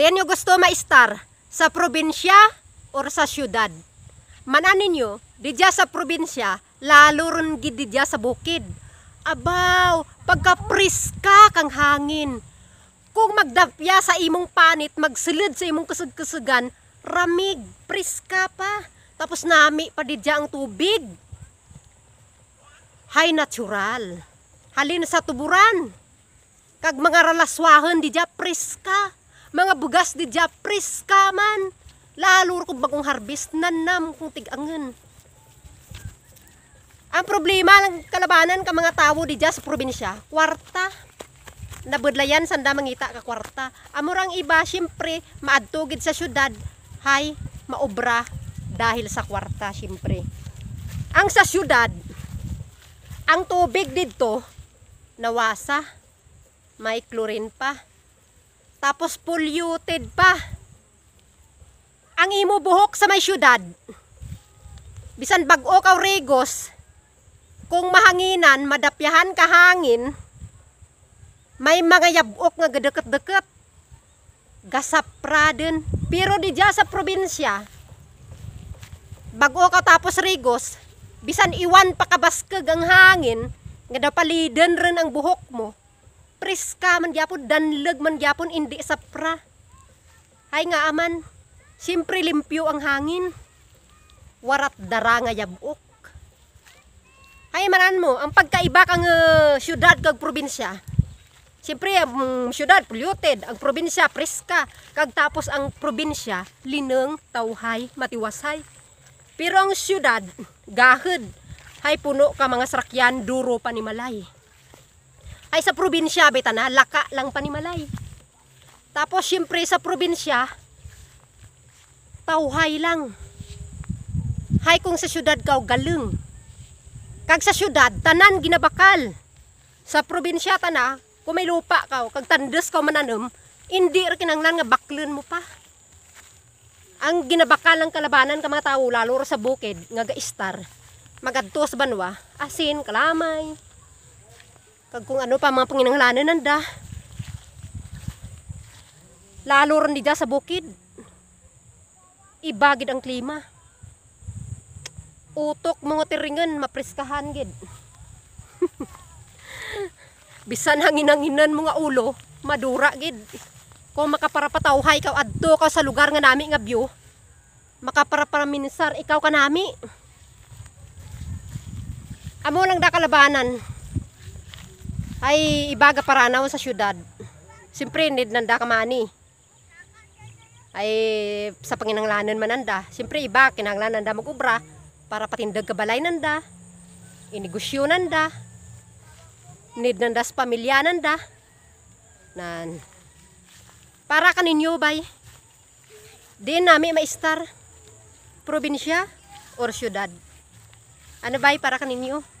Then nyo gusto ma-star sa probinsya or sa syudad. Manan ninyo, didya sa probinsya, lalo ron gid didya sa bukid. Abaw, pagka priska kang hangin. Kung magdapya sa imong panit, magsilid sa imong kusag-kusugan, ramig, priska pa. Tapos nami pa didya ang tubig. Hay natural. Halin sa tuburan. Kag mga ralaswahan didya priska mga bugas di dya, priska man. Lalo ko bagong harvest, nanam kung tigangan. Ang problema lang kalabanan ka mga tao di dya, sa probinsya, kwarta. Nabudlayan sanda mangita ka kwarta. Amurang iba, syempre, maadtugid sa syudad, hay, maobra, dahil sa kwarta, syempre. Ang sa syudad, ang tubig dito, nawasa, may chlorine pa. Tapos polluted pa. Ang imo buhok sa may syudad. Bisan bag-o ka regos, kung mahanginan, madapyahan ka hangin, may mga yabok nga gadeket-deket. Gasapraden. Pero di dya sa probinsya, bag-o ka tapos regos, bisan iwan pa kabaskag ang hangin, nga dapaliden rin ang buhok mo, priska man gyapon, danlag man gyapon, sa pra Ay nga aman, siyempre limpyo ang hangin. Warat dara nga yabok. Ay maran mo, ang pagkaiba kang uh, syudad kag probinsya. Siyempre, ang um, syudad polluted, ang probinsya priska, kag tapos ang probinsya lineng, tawhay, matiwasay. Pero ang syudad gahed hay puno ka mga sakyan duro pa ni malay. Ay sa probinsya, betana, laka lang panimalay. Tapos syempre sa probinsya, tauhay lang. Hay kung sa syudad kau galeng. Kag sa syudad, tanan ginabakal. Sa probinsya tana, kung may lupa kau kag tandes kau mananom, hindi ra kinanglan nga baklan mo pa. Ang ginabakal ang kalabanan ka mga tao, lalo sa bukid, nga ga-star, magadto sa banwa, asin, kalamay, Kag kung ano pa mga panginanglanan nanda. Lalo rin di sa bukid. Ibagid ang klima. Utok mga tiringan, mapriskahan gid. Bisan hangin-hanginan mga ulo, madura gid. Kung makaparapatawhay ka adto ka sa lugar nga nami nga view, makaparapaminsar ikaw ka nami. Amo lang da kalabanan ay ibaga para naman sa syudad. Siyempre, need nanda kamani. Ay, sa panginanglanan nanda. Siyempre, iba, kinanglanan nanda magubra para patindag balay nanda. Inegosyo nanda. Need nanda sa pamilya nanda. Nan. Para kaninyo, bay. Di nami maistar. Probinsya or syudad. Ano bay para kaninyo?